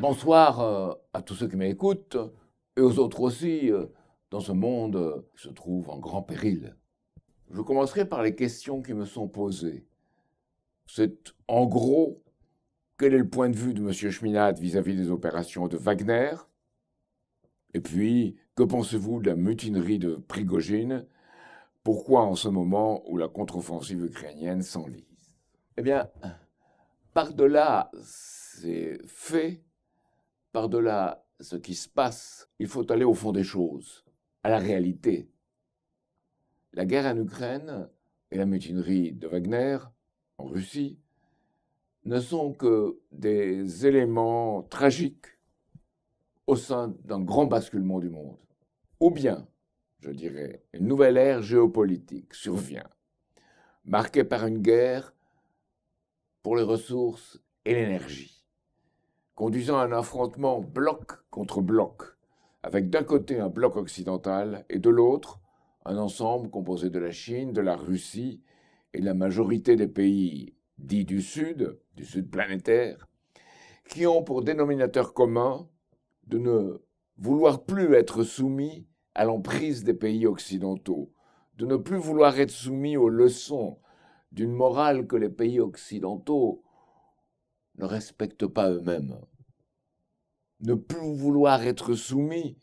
Bonsoir euh, à tous ceux qui m'écoutent et aux autres aussi euh, dans ce monde euh, qui se trouve en grand péril. Je commencerai par les questions qui me sont posées. C'est en gros quel est le point de vue de M. Cheminade vis-à-vis des opérations de Wagner Et puis, que pensez-vous de la mutinerie de Prigogine Pourquoi en ce moment où la contre-offensive ukrainienne s'enlise Eh bien, par-delà ces faits, par-delà ce qui se passe, il faut aller au fond des choses, à la réalité. La guerre en Ukraine et la mutinerie de Wagner en Russie ne sont que des éléments tragiques au sein d'un grand basculement du monde. Ou bien, je dirais, une nouvelle ère géopolitique survient, marquée par une guerre pour les ressources et l'énergie, conduisant à un affrontement bloc contre bloc, avec d'un côté un bloc occidental et de l'autre un ensemble composé de la Chine, de la Russie et de la majorité des pays dits du Sud, du Sud planétaire, qui ont pour dénominateur commun de ne vouloir plus être soumis à l'emprise des pays occidentaux, de ne plus vouloir être soumis aux leçons d'une morale que les pays occidentaux ne respectent pas eux-mêmes. Ne plus vouloir être soumis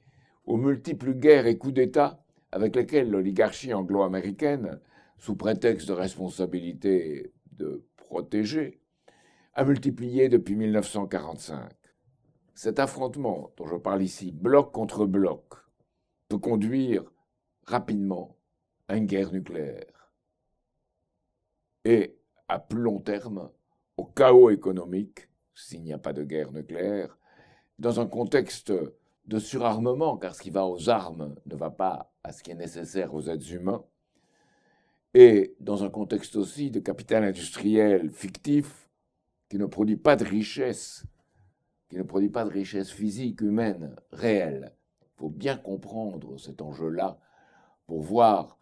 aux multiples guerres et coups d'État avec lesquels l'oligarchie anglo-américaine, sous prétexte de responsabilité de protéger, a multiplié depuis 1945. Cet affrontement dont je parle ici, bloc contre bloc, peut conduire rapidement à une guerre nucléaire et à plus long terme au chaos économique s'il n'y a pas de guerre nucléaire, dans un contexte de surarmement, car ce qui va aux armes ne va pas à ce qui est nécessaire aux êtres humains, et dans un contexte aussi de capital industriel fictif qui ne produit pas de richesse, qui ne produit pas de richesse physique, humaine, réelle. Il faut bien comprendre cet enjeu-là pour voir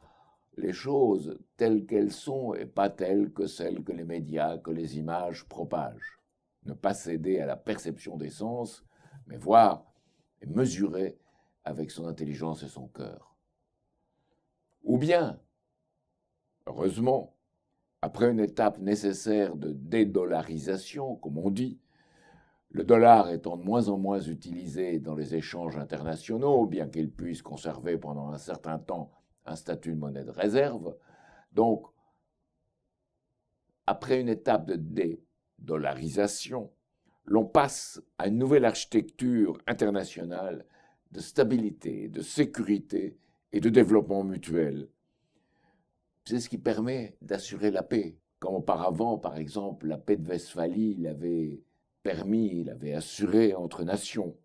les choses telles qu'elles sont et pas telles que celles que les médias, que les images propagent. Ne pas céder à la perception des sens, mais voir et mesurer avec son intelligence et son cœur. Ou bien, heureusement, après une étape nécessaire de dédollarisation, comme on dit, le dollar étant de moins en moins utilisé dans les échanges internationaux, bien qu'il puisse conserver pendant un certain temps un statut de monnaie de réserve. Donc, après une étape de dédollarisation, l'on passe à une nouvelle architecture internationale de stabilité, de sécurité et de développement mutuel. C'est ce qui permet d'assurer la paix. Comme auparavant, par exemple, la paix de Westphalie l'avait permis, l'avait assuré entre nations.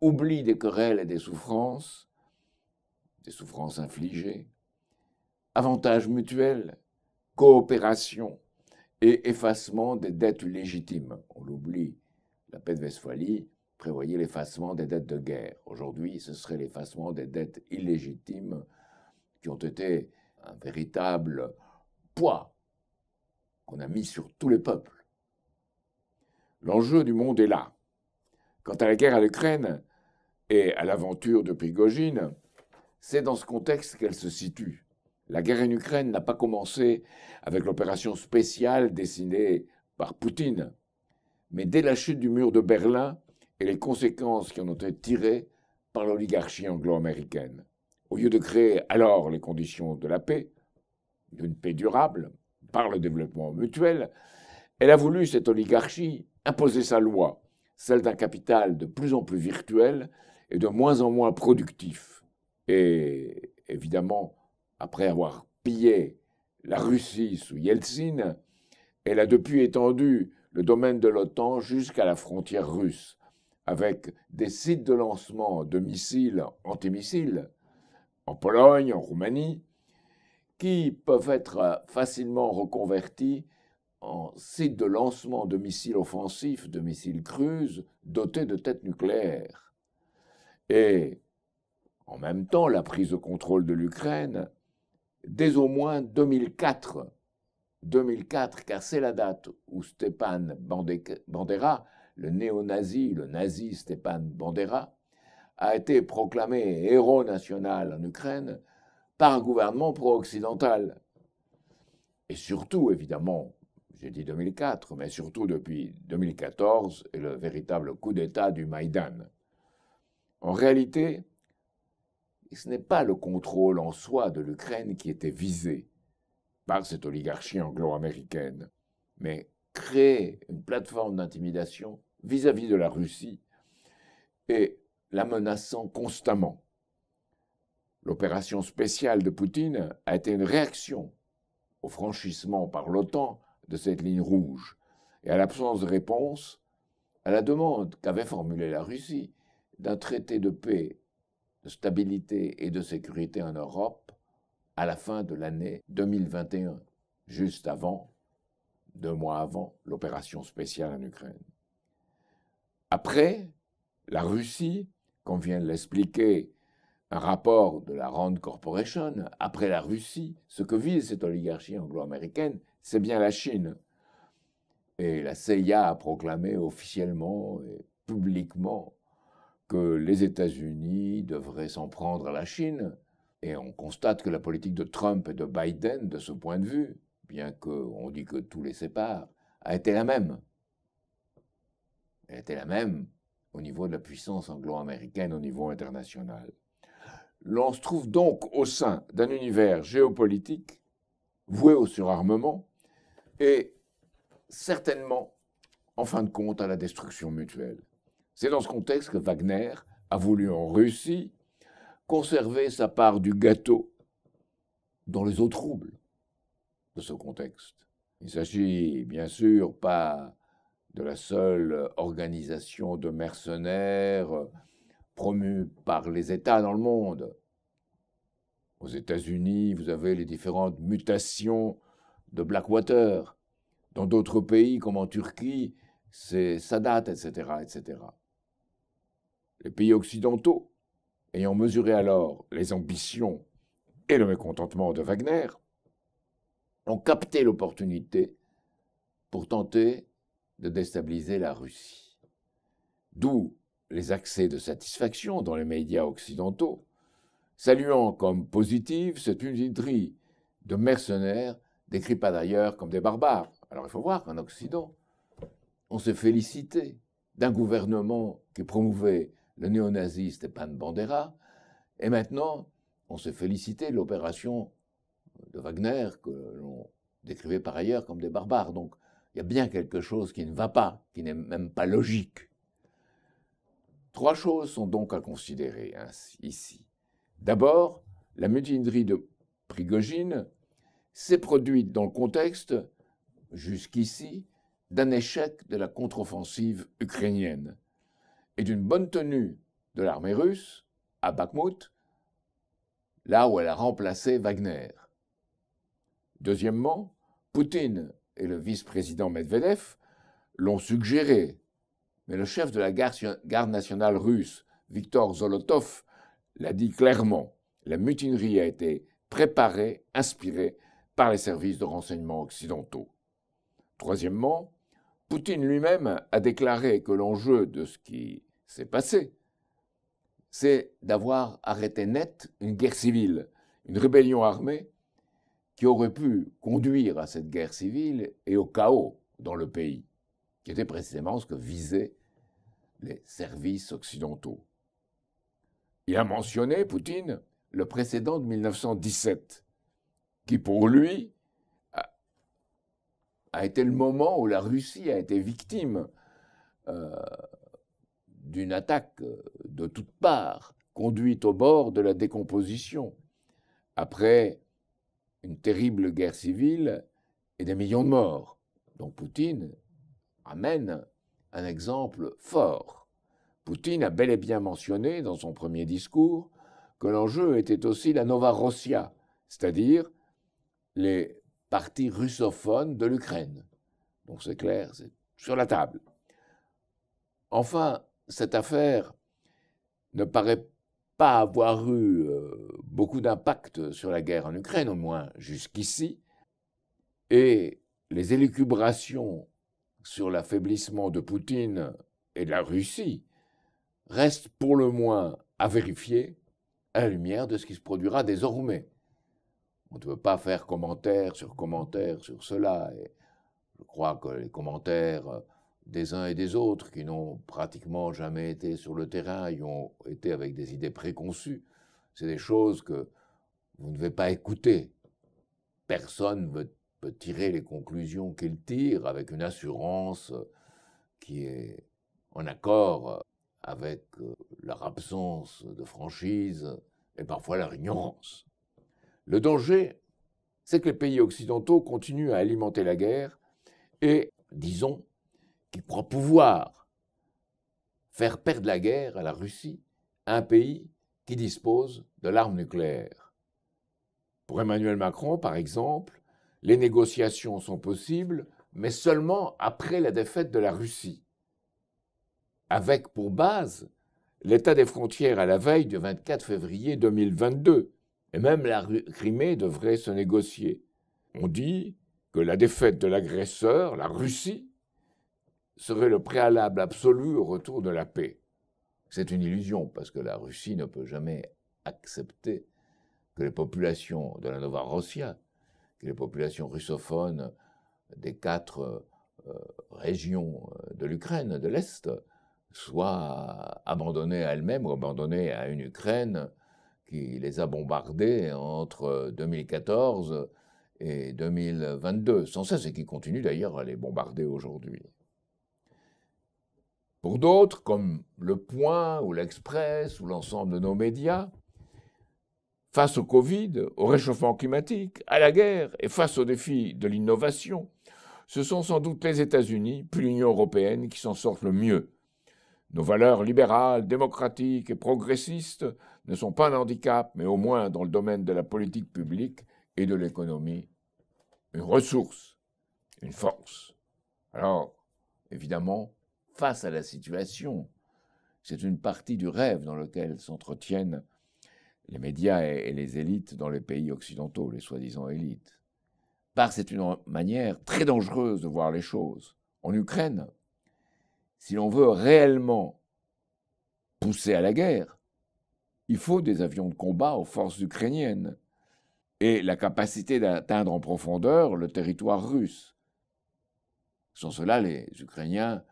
Oublie des querelles et des souffrances, des souffrances infligées, avantages mutuels, coopération et effacement des dettes légitimes. On l'oublie, la paix de Westphalie prévoyait l'effacement des dettes de guerre. Aujourd'hui, ce serait l'effacement des dettes illégitimes qui ont été un véritable poids qu'on a mis sur tous les peuples. L'enjeu du monde est là. Quant à la guerre à l'Ukraine et à l'aventure de Prigogine, c'est dans ce contexte qu'elle se situe. La guerre en Ukraine n'a pas commencé avec l'opération spéciale dessinée par Poutine, mais dès la chute du mur de Berlin et les conséquences qui en ont été tirées par l'oligarchie anglo-américaine. Au lieu de créer alors les conditions de la paix, d'une paix durable, par le développement mutuel, elle a voulu, cette oligarchie, imposer sa loi, celle d'un capital de plus en plus virtuel et de moins en moins productif. Et évidemment, après avoir pillé la Russie sous Yeltsin, elle a depuis étendu le domaine de l'OTAN jusqu'à la frontière russe, avec des sites de lancement de missiles antimissiles en Pologne, en Roumanie, qui peuvent être facilement reconvertis en sites de lancement de missiles offensifs, de missiles cruises dotés de têtes nucléaires. Et en même temps la prise de contrôle de l'Ukraine dès au moins 2004. 2004, car c'est la date où Stepan Bandera, le néo-nazi, le nazi Stepan Bandera, a été proclamé héros national en Ukraine par un gouvernement pro-occidental. Et surtout, évidemment, j'ai dit 2004, mais surtout depuis 2014 et le véritable coup d'État du Maïdan. En réalité, ce n'est pas le contrôle en soi de l'Ukraine qui était visé par cette oligarchie anglo-américaine, mais créer une plateforme d'intimidation vis-à-vis de la Russie et la menaçant constamment. L'opération spéciale de Poutine a été une réaction au franchissement par l'OTAN de cette ligne rouge et à l'absence de réponse à la demande qu'avait formulée la Russie d'un traité de paix de stabilité et de sécurité en Europe à la fin de l'année 2021, juste avant, deux mois avant, l'opération spéciale en Ukraine. Après, la Russie, comme vient de l'expliquer un rapport de la Rand Corporation, après la Russie, ce que vise cette oligarchie anglo-américaine, c'est bien la Chine. Et la CIA a proclamé officiellement et publiquement que les États-Unis devraient s'en prendre à la Chine. Et on constate que la politique de Trump et de Biden, de ce point de vue, bien qu'on dit que tout les sépare, a été la même. Elle était la même au niveau de la puissance anglo-américaine, au niveau international. L'on se trouve donc au sein d'un univers géopolitique voué au surarmement et certainement, en fin de compte, à la destruction mutuelle. C'est dans ce contexte que Wagner a voulu en Russie conserver sa part du gâteau dans les eaux troubles de ce contexte. Il ne s'agit bien sûr pas de la seule organisation de mercenaires promue par les États dans le monde. Aux États-Unis, vous avez les différentes mutations de Blackwater. Dans d'autres pays, comme en Turquie, c'est Sadat, etc., etc. Les pays occidentaux, ayant mesuré alors les ambitions et le mécontentement de Wagner, ont capté l'opportunité pour tenter de déstabiliser la Russie. D'où les accès de satisfaction dans les médias occidentaux, saluant comme positive cette unité de mercenaires décrits par d'ailleurs comme des barbares. Alors il faut voir qu'en Occident, on se félicitait d'un gouvernement qui promouvait le néo naziste Stepan Bandera, et maintenant, on se félicitait de l'opération de Wagner, que l'on décrivait par ailleurs comme des barbares. Donc, il y a bien quelque chose qui ne va pas, qui n'est même pas logique. Trois choses sont donc à considérer ici. D'abord, la mutinerie de Prigogine s'est produite dans le contexte, jusqu'ici, d'un échec de la contre-offensive ukrainienne et d'une bonne tenue de l'armée russe à Bakhmut, là où elle a remplacé Wagner. Deuxièmement, Poutine et le vice-président Medvedev l'ont suggéré, mais le chef de la garde nationale russe, Viktor Zolotov, l'a dit clairement. La mutinerie a été préparée, inspirée par les services de renseignement occidentaux. Troisièmement, Poutine lui-même a déclaré que l'enjeu de ce qui s'est passé, c'est d'avoir arrêté net une guerre civile, une rébellion armée qui aurait pu conduire à cette guerre civile et au chaos dans le pays, qui était précisément ce que visaient les services occidentaux. Il a mentionné, Poutine, le précédent de 1917, qui pour lui a été le moment où la Russie a été victime euh, d'une attaque euh, de toutes parts, conduite au bord de la décomposition, après une terrible guerre civile et des millions de morts. Donc Poutine amène un exemple fort. Poutine a bel et bien mentionné dans son premier discours que l'enjeu était aussi la Nova Russia, c'est-à-dire les partie russophone de l'Ukraine. Donc c'est clair, c'est sur la table. Enfin, cette affaire ne paraît pas avoir eu euh, beaucoup d'impact sur la guerre en Ukraine, au moins jusqu'ici, et les élucubrations sur l'affaiblissement de Poutine et de la Russie restent pour le moins à vérifier à la lumière de ce qui se produira désormais. On ne veut pas faire commentaire sur commentaire sur cela. Et je crois que les commentaires euh, des uns et des autres, qui n'ont pratiquement jamais été sur le terrain, y ont été avec des idées préconçues, c'est des choses que vous ne devez pas écouter. Personne ne peut tirer les conclusions qu'il tire avec une assurance euh, qui est en accord euh, avec leur absence de franchise et parfois leur ignorance. Le danger, c'est que les pays occidentaux continuent à alimenter la guerre et, disons, qu'ils croient pouvoir faire perdre la guerre à la Russie, un pays qui dispose de l'arme nucléaire. Pour Emmanuel Macron, par exemple, les négociations sont possibles, mais seulement après la défaite de la Russie, avec pour base l'état des frontières à la veille du 24 février 2022, et même la Crimée devrait se négocier. On dit que la défaite de l'agresseur, la Russie, serait le préalable absolu au retour de la paix. C'est une illusion, parce que la Russie ne peut jamais accepter que les populations de la Rossia, que les populations russophones des quatre euh, régions euh, de l'Ukraine, de l'Est, soient abandonnées à elles-mêmes ou abandonnées à une Ukraine qui les a bombardés entre 2014 euh, et 2022, sans cesse, et qui continue d'ailleurs à les bombarder aujourd'hui. Pour d'autres, comme Le Point ou l'Express ou l'ensemble de nos médias, face au Covid, au réchauffement climatique, à la guerre et face aux défis de l'innovation, ce sont sans doute les États-Unis, puis l'Union européenne, qui s'en sortent le mieux nos valeurs libérales, démocratiques et progressistes ne sont pas un handicap, mais au moins dans le domaine de la politique publique et de l'économie, une ressource, une force. Alors, évidemment, face à la situation, c'est une partie du rêve dans lequel s'entretiennent les médias et les élites dans les pays occidentaux, les soi-disant élites. Par c'est une manière très dangereuse de voir les choses. En Ukraine, si l'on veut réellement pousser à la guerre, il faut des avions de combat aux forces ukrainiennes et la capacité d'atteindre en profondeur le territoire russe. Sans cela, les Ukrainiens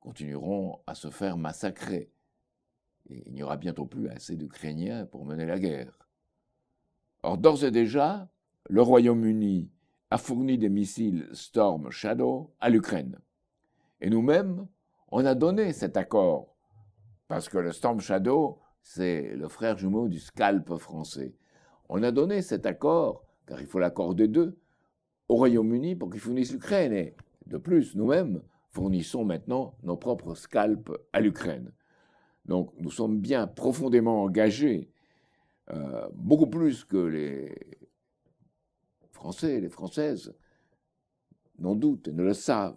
continueront à se faire massacrer. Et il n'y aura bientôt plus assez d'Ukrainiens pour mener la guerre. Or, d'ores et déjà, le Royaume-Uni a fourni des missiles Storm Shadow à l'Ukraine. Et nous-mêmes, on a donné cet accord, parce que le Storm Shadow, c'est le frère jumeau du scalp français. On a donné cet accord, car il faut l'accord deux, au Royaume-Uni pour qu'il fournisse l'Ukraine. Et de plus, nous-mêmes fournissons maintenant nos propres scalps à l'Ukraine. Donc nous sommes bien profondément engagés, euh, beaucoup plus que les Français, les Françaises, n'en doutent, et ne le savent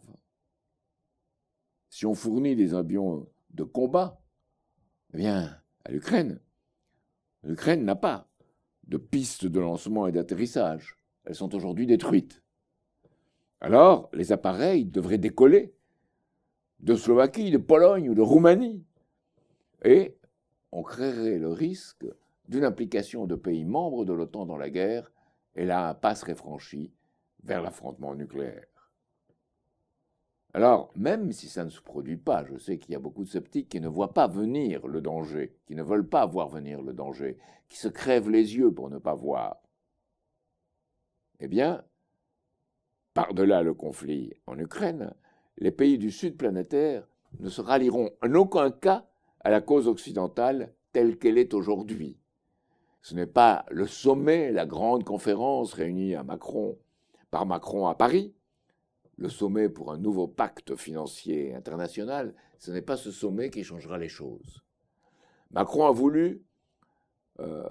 si on fournit des avions de combat, eh bien, à l'Ukraine, l'Ukraine n'a pas de pistes de lancement et d'atterrissage. Elles sont aujourd'hui détruites. Alors, les appareils devraient décoller de Slovaquie, de Pologne ou de Roumanie. Et on créerait le risque d'une implication de pays membres de l'OTAN dans la guerre, et là, un pas serait franchi vers l'affrontement nucléaire. Alors, même si ça ne se produit pas, je sais qu'il y a beaucoup de sceptiques qui ne voient pas venir le danger, qui ne veulent pas voir venir le danger, qui se crèvent les yeux pour ne pas voir. Eh bien, par-delà le conflit en Ukraine, les pays du Sud planétaire ne se rallieront en aucun cas à la cause occidentale telle qu'elle est aujourd'hui. Ce n'est pas le sommet, la grande conférence réunie à Macron, par Macron à Paris, le sommet pour un nouveau pacte financier international, ce n'est pas ce sommet qui changera les choses. Macron a voulu euh,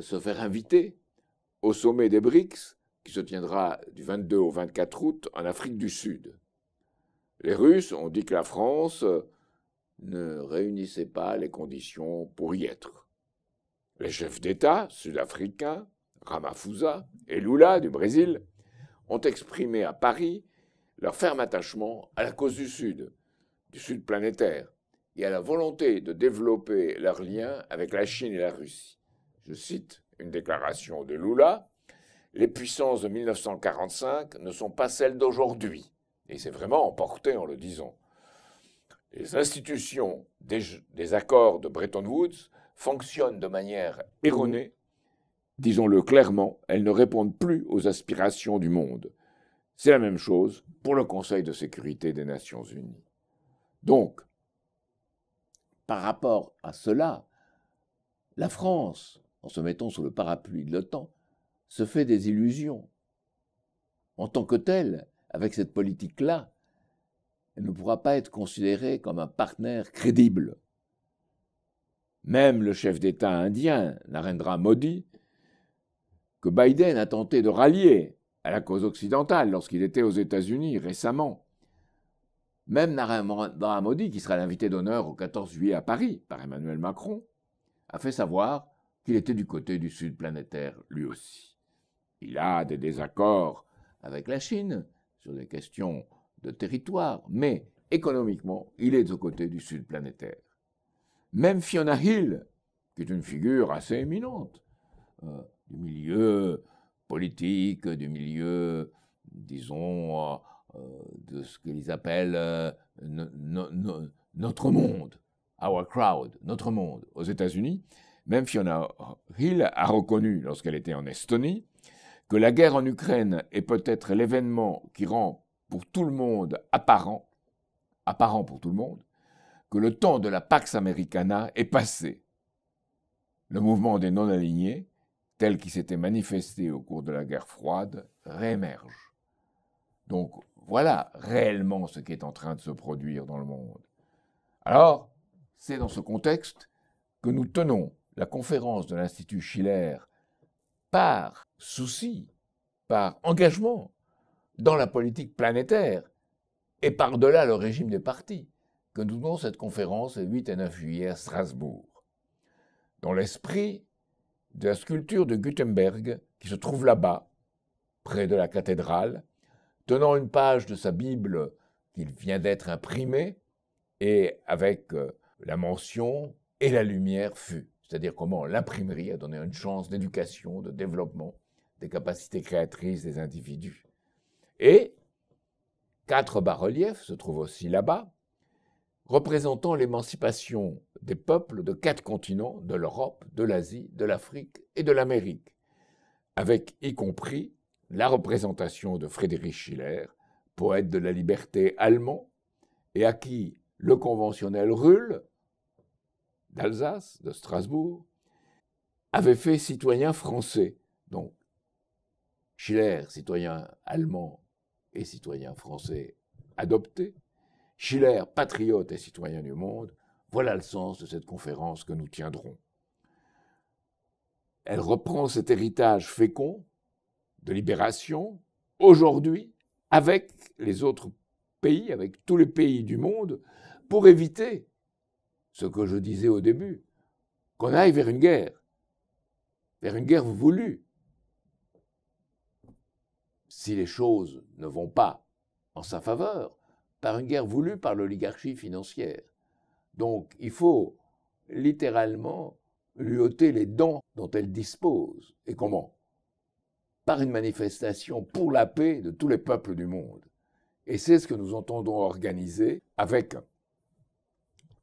se faire inviter au sommet des BRICS qui se tiendra du 22 au 24 août en Afrique du Sud. Les Russes ont dit que la France euh, ne réunissait pas les conditions pour y être. Les chefs d'État sud-africains, Ramaphosa et Lula du Brésil, ont exprimé à Paris leur ferme attachement à la cause du Sud, du Sud planétaire, et à la volonté de développer leurs liens avec la Chine et la Russie. Je cite une déclaration de Lula, Les puissances de 1945 ne sont pas celles d'aujourd'hui. Et c'est vraiment emporté en le disant. Les institutions des, accords de Bretton Woods fonctionnent de manière erronée disons-le clairement, elles ne répondent plus aux aspirations du monde. C'est la même chose pour le Conseil de sécurité des Nations Unies. Donc, par rapport à cela, la France, en se mettant sous le parapluie de l'OTAN, se fait des illusions. En tant que telle, avec cette politique-là, elle ne pourra pas être considérée comme un partenaire crédible. Même le chef d'État indien, Narendra Modi, que Biden a tenté de rallier à la cause occidentale lorsqu'il était aux États-Unis récemment. Même Narendra Modi, qui sera l'invité d'honneur au 14 juillet à Paris par Emmanuel Macron, a fait savoir qu'il était du côté du Sud planétaire lui aussi. Il a des désaccords avec la Chine sur des questions de territoire, mais économiquement, il est du côté du Sud planétaire. Même Fiona Hill, qui est une figure assez éminente euh, du milieu politique, du milieu, disons, euh, de ce qu'ils appellent euh, notre monde, our crowd, notre monde, aux États-Unis, même Fiona Hill a reconnu, lorsqu'elle était en Estonie, que la guerre en Ukraine est peut-être l'événement qui rend pour tout le monde apparent, apparent pour tout le monde, que le temps de la Pax Americana est passé. Le mouvement des non-alignés, Tel qui s'était manifesté au cours de la guerre froide réémerge. Donc voilà réellement ce qui est en train de se produire dans le monde. Alors, c'est dans ce contexte que nous tenons la conférence de l'Institut Schiller par souci, par engagement dans la politique planétaire et par-delà le régime des partis, que nous donnons cette conférence le 8 et 9 juillet à Strasbourg. Dans l'esprit de la sculpture de Gutenberg qui se trouve là-bas, près de la cathédrale, tenant une page de sa Bible qu'il vient d'être imprimée et avec euh, la mention et la lumière fut, c'est-à-dire comment l'imprimerie a donné une chance d'éducation, de développement des capacités créatrices des individus. Et quatre bas-reliefs se trouvent aussi là-bas, représentant l'émancipation des peuples de quatre continents, de l'Europe, de l'Asie, de l'Afrique et de l'Amérique, avec y compris la représentation de Frédéric Schiller, poète de la liberté allemand, et à qui le conventionnel Ruhl, d'Alsace, de Strasbourg, avait fait citoyen français. Donc, Schiller, citoyen allemand et citoyen français adopté, Schiller, patriote et citoyen du monde, voilà le sens de cette conférence que nous tiendrons. Elle reprend cet héritage fécond de libération aujourd'hui avec les autres pays, avec tous les pays du monde, pour éviter ce que je disais au début, qu'on aille vers une guerre, vers une guerre voulue. Si les choses ne vont pas en sa faveur, par une guerre voulue par l'oligarchie financière. Donc il faut littéralement lui ôter les dents dont elle dispose. Et comment Par une manifestation pour la paix de tous les peuples du monde. Et c'est ce que nous entendons organiser avec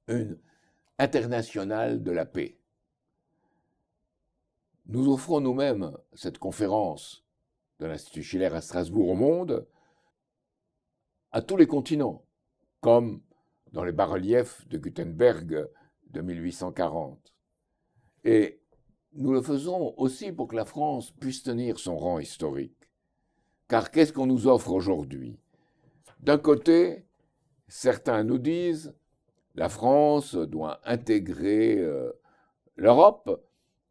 une internationale de la paix. Nous offrons nous-mêmes cette conférence de l'Institut Schiller à Strasbourg au monde à tous les continents, comme dans les bas-reliefs de Gutenberg de 1840. Et nous le faisons aussi pour que la France puisse tenir son rang historique. Car qu'est-ce qu'on nous offre aujourd'hui D'un côté, certains nous disent la France doit intégrer euh, l'Europe.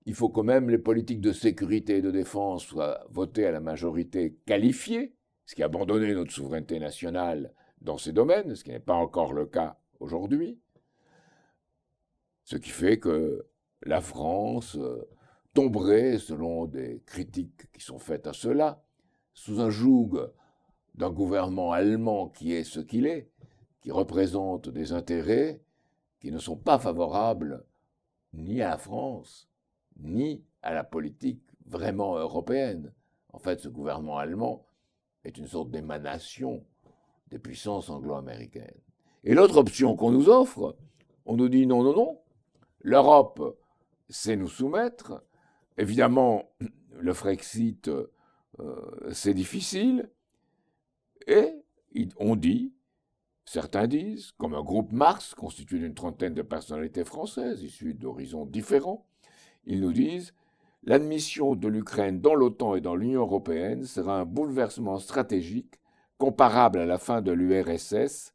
Il faut quand même les politiques de sécurité et de défense soient votées à la majorité qualifiée ce qui a abandonné notre souveraineté nationale dans ces domaines, ce qui n'est pas encore le cas aujourd'hui. Ce qui fait que la France euh, tomberait, selon des critiques qui sont faites à cela, sous un joug d'un gouvernement allemand qui est ce qu'il est, qui représente des intérêts qui ne sont pas favorables ni à la France, ni à la politique vraiment européenne. En fait, ce gouvernement allemand est une sorte d'émanation des puissances anglo-américaines. Et l'autre option qu'on nous offre, on nous dit non, non, non, l'Europe sait nous soumettre. Évidemment, le Frexit, euh, c'est difficile. Et on dit, certains disent, comme un groupe Mars constitué d'une trentaine de personnalités françaises issues d'horizons différents, ils nous disent, L'admission de l'Ukraine dans l'OTAN et dans l'Union européenne sera un bouleversement stratégique comparable à la fin de l'URSS.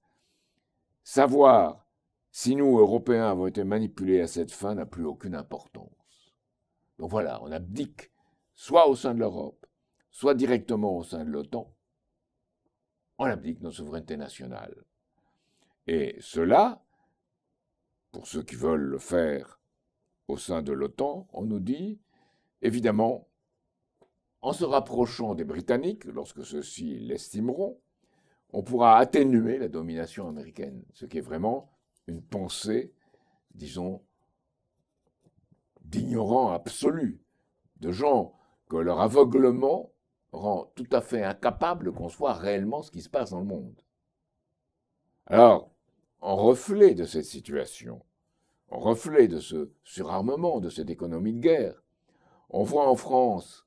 Savoir si nous, Européens, avons été manipulés à cette fin n'a plus aucune importance. Donc voilà, on abdique, soit au sein de l'Europe, soit directement au sein de l'OTAN, on abdique nos souverainetés nationales. Et cela, pour ceux qui veulent le faire au sein de l'OTAN, on nous dit Évidemment, en se rapprochant des Britanniques, lorsque ceux-ci l'estimeront, on pourra atténuer la domination américaine, ce qui est vraiment une pensée, disons, d'ignorants absolus, de gens que leur aveuglement rend tout à fait incapable de soit réellement ce qui se passe dans le monde. Alors, en reflet de cette situation, en reflet de ce surarmement, de cette économie de guerre, on voit en France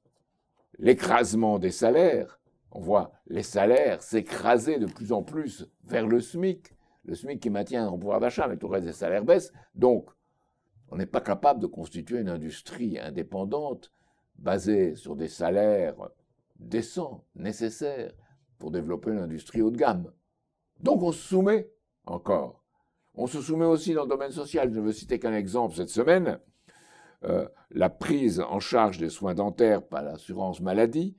l'écrasement des salaires. On voit les salaires s'écraser de plus en plus vers le SMIC. Le SMIC qui maintient un pouvoir d'achat, mais tout le reste des salaires baissent. Donc, on n'est pas capable de constituer une industrie indépendante basée sur des salaires décents, nécessaires, pour développer une industrie haut de gamme. Donc on se soumet encore. On se soumet aussi dans le domaine social. Je ne veux citer qu'un exemple cette semaine. Euh, la prise en charge des soins dentaires par l'assurance maladie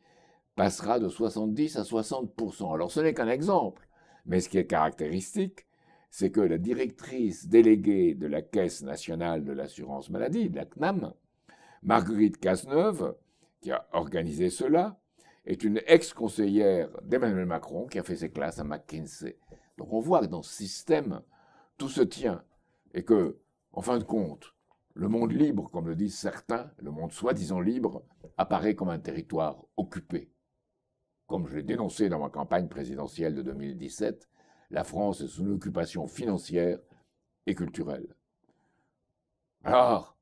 passera de 70 à 60 Alors ce n'est qu'un exemple, mais ce qui est caractéristique, c'est que la directrice déléguée de la Caisse nationale de l'assurance maladie, de la CNAM, Marguerite Casneuve, qui a organisé cela, est une ex-conseillère d'Emmanuel Macron qui a fait ses classes à McKinsey. Donc on voit que dans ce système, tout se tient et que, en fin de compte, le monde libre, comme le disent certains, le monde soi-disant libre, apparaît comme un territoire occupé. Comme je l'ai dénoncé dans ma campagne présidentielle de 2017, la France est sous une occupation financière et culturelle. Alors,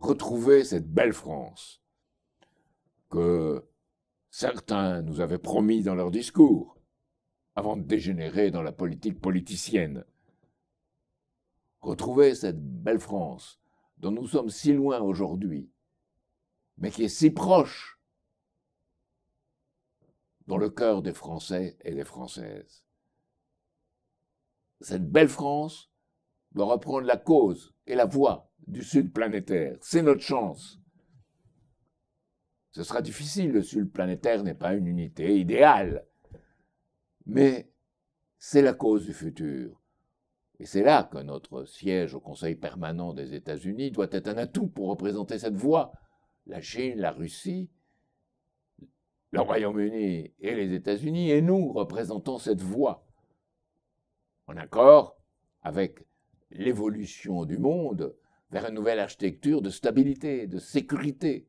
retrouver cette belle France que certains nous avaient promis dans leur discours, avant de dégénérer dans la politique politicienne. Retrouver cette belle France dont nous sommes si loin aujourd'hui, mais qui est si proche dans le cœur des Français et des Françaises. Cette belle France doit reprendre la cause et la voie du Sud planétaire. C'est notre chance. Ce sera difficile, le Sud planétaire n'est pas une unité idéale, mais c'est la cause du futur. Et c'est là que notre siège au Conseil permanent des États-Unis doit être un atout pour représenter cette voie. La Chine, la Russie, le Royaume-Uni et les États-Unis, et nous représentons cette voie. En accord avec l'évolution du monde vers une nouvelle architecture de stabilité, de sécurité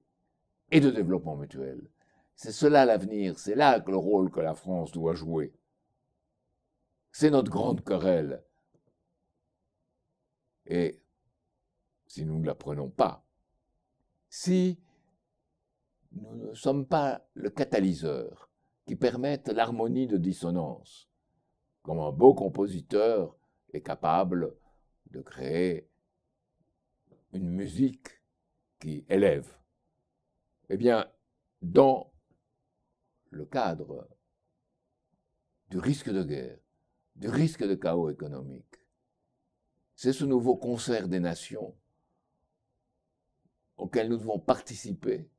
et de développement mutuel. C'est cela l'avenir, c'est là que le rôle que la France doit jouer. C'est notre grande querelle et si nous ne la prenons pas, si nous ne sommes pas le catalyseur qui permette l'harmonie de dissonance, comme un beau compositeur est capable de créer une musique qui élève, eh bien, dans le cadre du risque de guerre, du risque de chaos économique, c'est ce nouveau concert des nations auquel nous devons participer,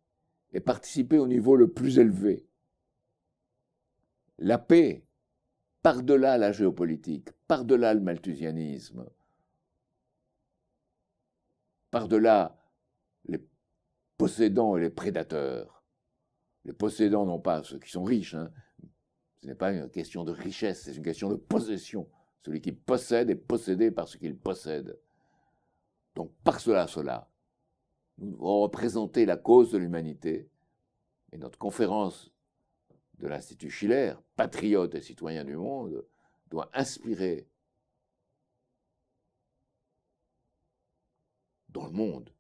et participer au niveau le plus élevé. La paix, par-delà la géopolitique, par-delà le malthusianisme, par-delà les possédants et les prédateurs. Les possédants, non pas ceux qui sont riches, hein. ce n'est pas une question de richesse, c'est une question de possession. Celui qui possède est possédé par ce qu'il possède. Donc par cela, cela, nous devons représenter la cause de l'humanité. Et notre conférence de l'Institut Schiller, patriote et citoyen du monde, doit inspirer dans le monde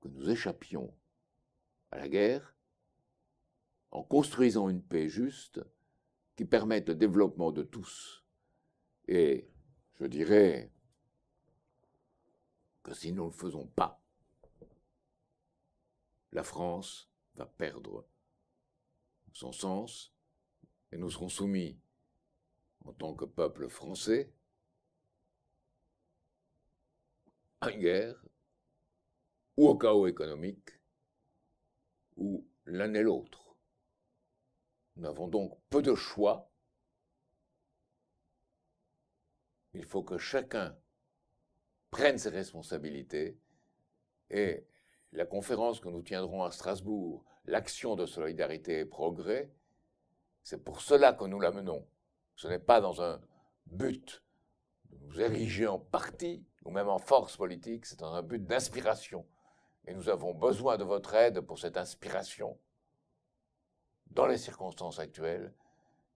que nous échappions à la guerre en construisant une paix juste permettent le développement de tous. Et je dirais que si nous ne le faisons pas, la France va perdre son sens et nous serons soumis en tant que peuple français à une guerre ou au chaos économique ou l'un et l'autre. Nous avons donc peu de choix. Il faut que chacun prenne ses responsabilités et la conférence que nous tiendrons à Strasbourg, l'action de solidarité et progrès, c'est pour cela que nous la menons. Ce n'est pas dans un but de nous ériger en parti ou même en force politique, c'est dans un but d'inspiration. Et nous avons besoin de votre aide pour cette inspiration dans les circonstances actuelles.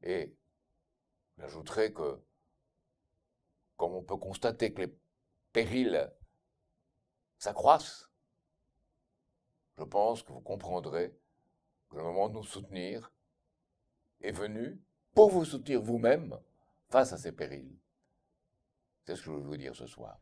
Et j'ajouterai que, comme on peut constater que les périls s'accroissent, je pense que vous comprendrez que le moment de nous soutenir est venu pour vous soutenir vous-même face à ces périls. C'est ce que je veux vous dire ce soir.